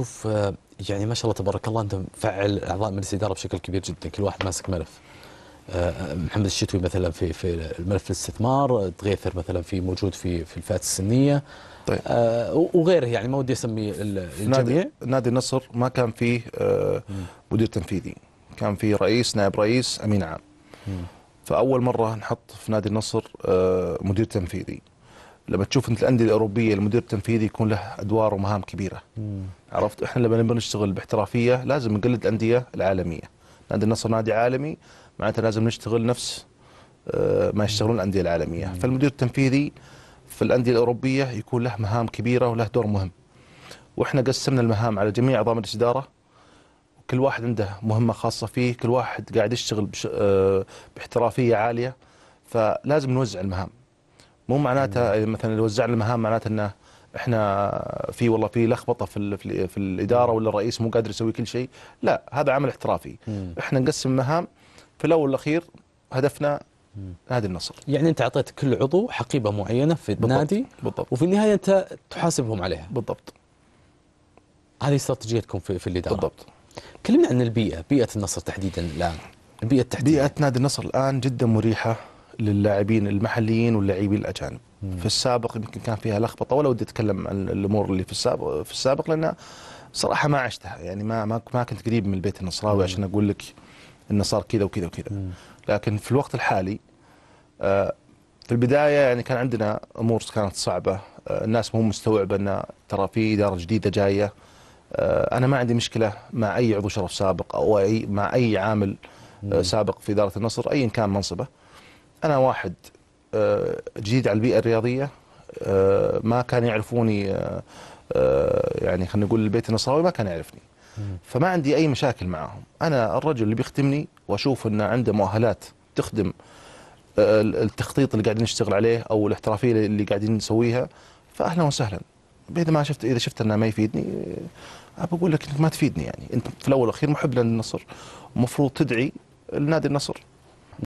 شوف آه، يعني ما شاء الله تبارك الله انت مفعل اعضاء مجلس الاداره بشكل كبير جدا كل واحد ماسك ملف آه، آه، محمد الشتوي مثلا في في الملف الاستثمار تغيثر مثلا في موجود في في الفئات السنيه طيب. وغيره يعني ما ودي اسمي الجميع نادي, نادي النصر ما كان فيه مدير تنفيذي كان فيه رئيس نائب رئيس امين عام فاول مره نحط في نادي النصر مدير تنفيذي لما تشوف انت الانديه الاوروبيه المدير التنفيذي يكون له ادوار ومهام كبيره مم. عرفت احنا لما نبغى نشتغل باحترافيه لازم نقلد الانديه العالميه نادي النصر نادي عالمي معناته لازم نشتغل نفس آه، ما يشتغلون الانديه العالميه مم. فالمدير التنفيذي في الانديه الاوروبيه يكون له مهام كبيره وله دور مهم واحنا قسمنا المهام على جميع اعضاء مجلس الاداره كل واحد عنده مهمه خاصه فيه كل واحد قاعد يشتغل آه، باحترافيه عاليه فلازم نوزع المهام مو معناتها مثلا لو وزعنا المهام معناتها انه احنا في والله في لخبطه في في الاداره ولا الرئيس مو قادر يسوي كل شيء لا هذا عمل احترافي احنا نقسم مهام في الاول والاخير هدفنا نادي النصر يعني انت اعطيت كل عضو حقيبه معينه في بالضبط. النادي بالضبط وفي النهايه انت تحاسبهم عليها بالضبط هذه استراتيجيتكم في, في الاداره بالضبط كلمنا عن البيئه بيئه النصر تحديدا الان البيئه تحديدا بيئه نادي النصر الان جدا مريحه للاعبين المحليين واللاعبين الاجانب في السابق يمكن كان فيها لخبطه ولا ودي اتكلم عن الامور اللي في السابق في السابق لان صراحه ما عشتها يعني ما ما كنت قريب من البيت النصراوي عشان اقول لك انه صار كذا وكذا وكذا لكن في الوقت الحالي آه، في البدايه يعني كان عندنا امور كانت صعبه آه، الناس مو مستوعبه ان ترى في اداره جديده جايه آه، انا ما عندي مشكله مع اي عضو شرف سابق او اي مع اي عامل سابق في اداره النصر ايا كان منصبه انا واحد آه، جديد على البيئه الرياضيه آه، ما كان يعرفوني آه، يعني خلينا نقول البيت النصراوي ما كان يعرفني فما عندي اي مشاكل معهم انا الرجل اللي بيخدمني واشوف انه عنده مؤهلات تخدم التخطيط اللي قاعدين نشتغل عليه او الاحترافيه اللي قاعدين نسويها فاهلا وسهلا بعد ما شفت اذا شفت انه ما يفيدني بقول لك انك ما تفيدني يعني انت في الاول والاخير محب للنصر المفروض تدعي لنادي النصر